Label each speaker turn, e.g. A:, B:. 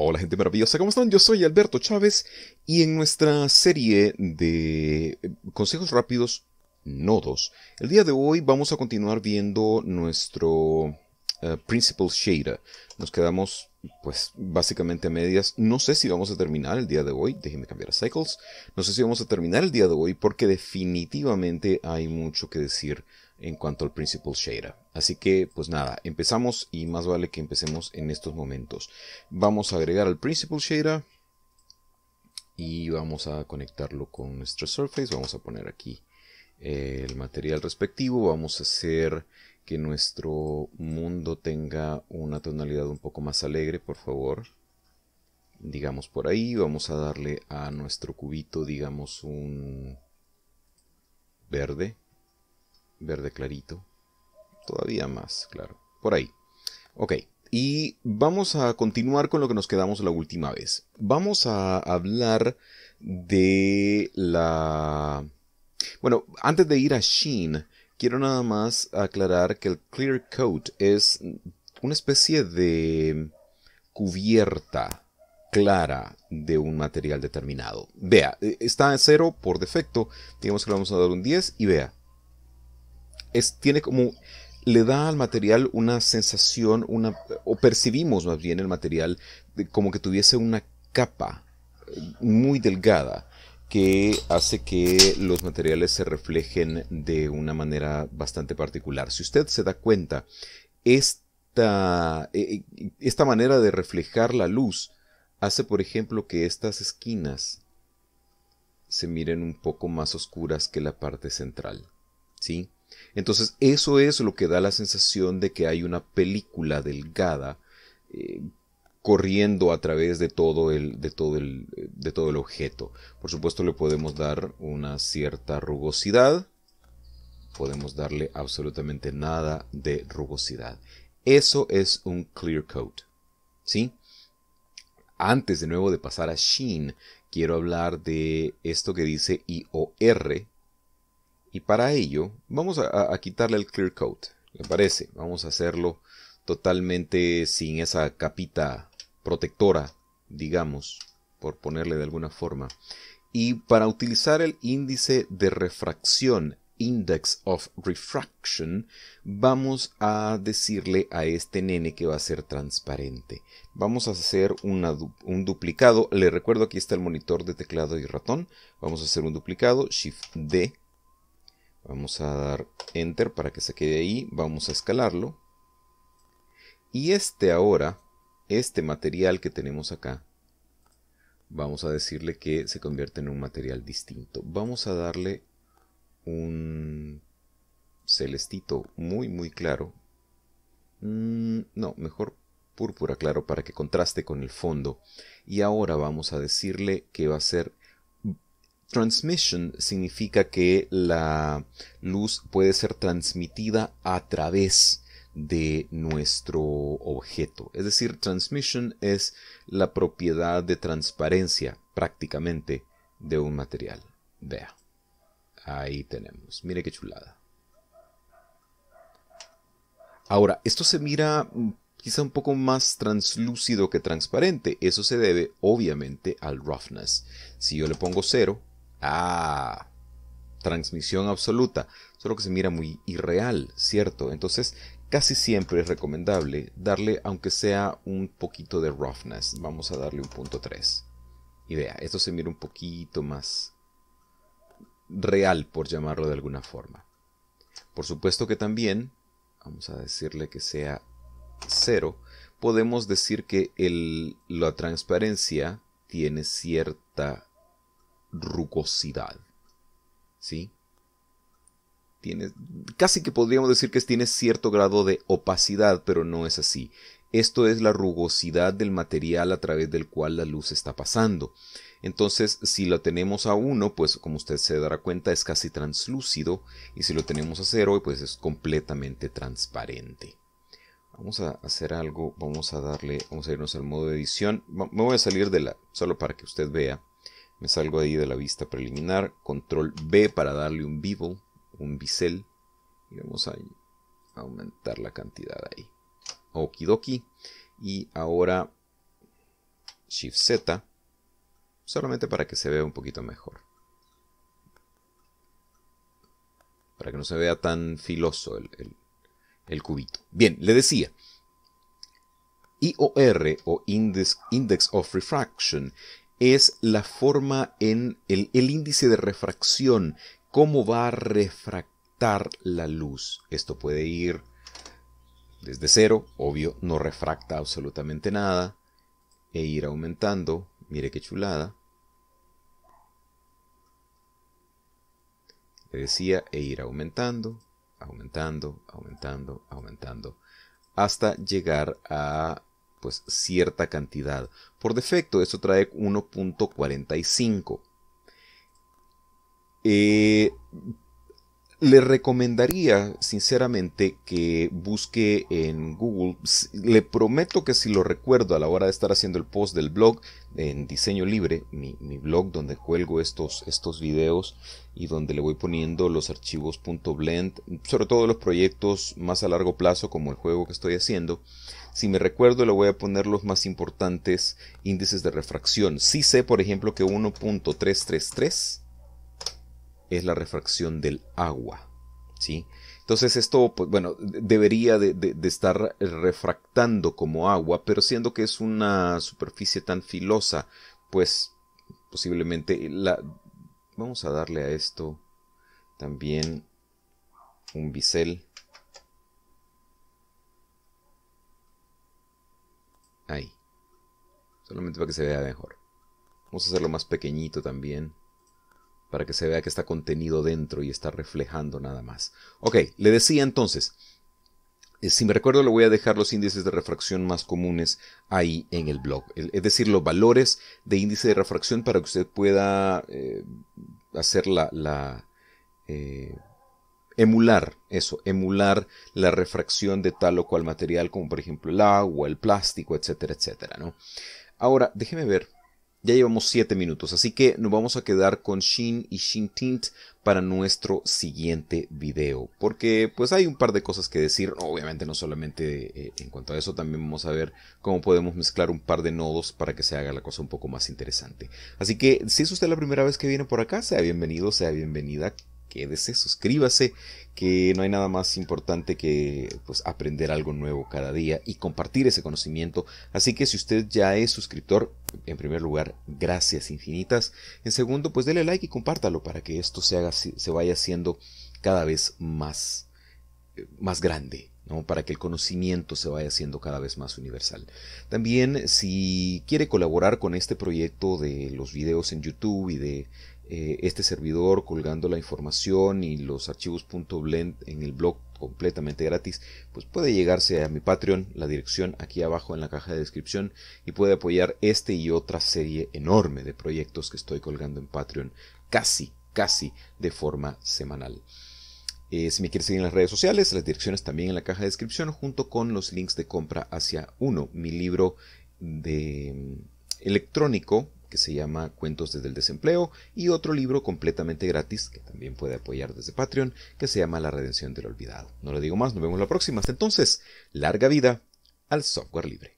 A: Hola gente maravillosa, ¿cómo están? Yo soy Alberto Chávez y en nuestra serie de eh, consejos rápidos nodos, el día de hoy vamos a continuar viendo nuestro eh, Principal Shader. Nos quedamos pues básicamente a medias. No sé si vamos a terminar el día de hoy, déjenme cambiar a Cycles. No sé si vamos a terminar el día de hoy porque definitivamente hay mucho que decir en cuanto al Principal Shader. Así que pues nada, empezamos y más vale que empecemos en estos momentos. Vamos a agregar al Principal Shader y vamos a conectarlo con nuestro Surface. Vamos a poner aquí eh, el material respectivo. Vamos a hacer que nuestro mundo tenga una tonalidad un poco más alegre, por favor. Digamos por ahí, vamos a darle a nuestro cubito, digamos, un verde, verde clarito. Todavía más, claro. Por ahí. Ok. Y vamos a continuar con lo que nos quedamos la última vez. Vamos a hablar de la... Bueno, antes de ir a Sheen, quiero nada más aclarar que el clear coat es una especie de cubierta clara de un material determinado. Vea, eh, está en cero por defecto, digamos que le vamos a dar un 10 y vea, tiene como, le da al material una sensación, una, o percibimos más bien el material como que tuviese una capa eh, muy delgada que hace que los materiales se reflejen de una manera bastante particular. Si usted se da cuenta, esta, e, e, esta manera de reflejar la luz hace, por ejemplo, que estas esquinas se miren un poco más oscuras que la parte central. ¿Sí? Entonces eso es lo que da la sensación de que hay una película delgada eh, corriendo a través de todo, el, de, todo el, de todo el objeto. Por supuesto le podemos dar una cierta rugosidad. Podemos darle absolutamente nada de rugosidad. Eso es un clear coat. ¿Sí? Antes de nuevo de pasar a sheen, quiero hablar de esto que dice IOR, y para ello vamos a, quitarle el clear coat, ¿le parece? Vamos a hacerlo totalmente sin esa capita protectora, digamos, por ponerle de alguna forma. Y para utilizar el índice de refracción, index of refraction, vamos a decirle a este nene que va a ser transparente. Vamos a hacer un duplicado. Le recuerdo aquí está el monitor de teclado y ratón. Vamos a hacer un duplicado, Shift D Vamos a dar Enter para que se quede ahí. Vamos a escalarlo. Y este ahora, este material que tenemos acá, vamos a decirle que se convierte en un material distinto. Vamos a darle un celestito muy muy claro. Mm, no, mejor púrpura claro para que contraste con el fondo. Y ahora vamos a decirle que va a ser Transmission significa que la luz puede ser transmitida a través de nuestro objeto. Es decir, transmission es la propiedad de transparencia prácticamente de un material. Vea. Ahí tenemos. Mire qué chulada. Ahora, esto se mira mm, quizá un poco más translúcido que transparente. Eso se debe, obviamente, al roughness. Si yo le pongo cero, Ah, transmisión absoluta, solo que se mira muy irreal, ¿cierto? Entonces, casi siempre es recomendable darle, aunque sea un poquito de roughness. Vamos a darle un punto 3. Y vea, esto se mira un poquito más real, por llamarlo de alguna forma. Por supuesto que también, vamos a decirle que sea 0, podemos decir que la transparencia tiene cierta rugosidad. ¿Sí? tiene, casi que podríamos decir que tiene cierto grado de opacidad, pero no es así. Esto es la rugosidad del material a través del cual la luz está pasando. Entonces, si lo tenemos a 1, pues como usted se dará cuenta, es casi translúcido. Y si lo tenemos a 0, pues es completamente transparente. Vamos a hacer algo, vamos a darle, vamos a irnos al modo de edición. Me voy a salir de la, solo para que usted vea. Me salgo ahí de la vista preliminar. Control B para darle un vivo un bisel. Y vamos a aumentar la cantidad ahí. Okidoki. Y ahora Shift Z. Solamente para que se vea un poquito mejor. Para que no se vea tan filoso el, cubito. Bien, le decía. IOR o Index of Refraction es la forma en el, índice de refracción, cómo va a refractar la luz. Esto puede ir desde cero, obvio, no refracta absolutamente nada, e ir aumentando, mire qué chulada. Le decía, e ir aumentando, aumentando, aumentando, aumentando, hasta llegar a pues cierta cantidad. Por defecto, eso trae 1.45. Eh, le recomendaría sinceramente que busque en Google. Le prometo que si lo recuerdo a la hora de estar haciendo el post del blog en diseño libre, mi, blog donde cuelgo estos, estos videos y donde le voy poniendo los archivos .blend, sobre todo los proyectos más a largo plazo como el juego que estoy haciendo, si me recuerdo, le voy a poner los más importantes índices de refracción. si sé, por ejemplo, que 1.333 es la refracción del agua. ¿sí? Entonces esto, pues, bueno, debería de, de, estar refractando como agua, pero siendo que es una superficie tan filosa, pues posiblemente la... Vamos a darle a esto también un bisel Ahí. Solamente para que se vea mejor. Vamos a hacerlo más pequeñito también. Para que se vea que está contenido dentro y está reflejando nada más. Ok, le decía entonces. Eh, si me recuerdo, le voy a dejar los índices de refracción más comunes ahí en el blog. Es decir, los valores de índice de refracción para que usted pueda eh, hacer la, la eh, emular eso, emular la refracción de tal o cual material, como por ejemplo el agua, el plástico, etcétera, etcétera. ¿no? Ahora, déjeme ver. Ya llevamos 7 minutos, así que nos vamos a quedar con Shin y Shin Tint para nuestro siguiente video. Porque pues hay un par de cosas que decir, obviamente no solamente eh, en cuanto a eso, también vamos a ver cómo podemos mezclar un par de nodos para que se haga la cosa un poco más interesante. Así que si es usted la primera vez que viene por acá, sea bienvenido, sea bienvenida quédese, suscríbase, que no hay nada más importante que pues, aprender algo nuevo cada día y compartir ese conocimiento. Así que si usted ya es suscriptor, en primer lugar, gracias infinitas. En segundo, pues dele like y compártalo para que esto se, haga, se vaya haciendo cada vez más, eh, más grande. ¿no? para que el conocimiento se vaya haciendo cada vez más universal. También si quiere colaborar con este proyecto de los videos en YouTube y de eh, este servidor colgando la información y los archivos .blend en el blog completamente gratis, pues puede llegarse a mi Patreon, la dirección aquí abajo en la caja de descripción, y puede apoyar este y otra serie enorme de proyectos que estoy colgando en Patreon casi, casi de forma semanal. Eh, si me quieres seguir en las redes sociales, las direcciones también en la caja de descripción, junto con los links de compra hacia uno, mi libro de mm, electrónico que se llama Cuentos desde el desempleo, y otro libro completamente gratis, que también puede apoyar desde Patreon, que se llama La redención del olvidado. No lo digo más, nos vemos la próxima. Hasta entonces, larga vida al software libre.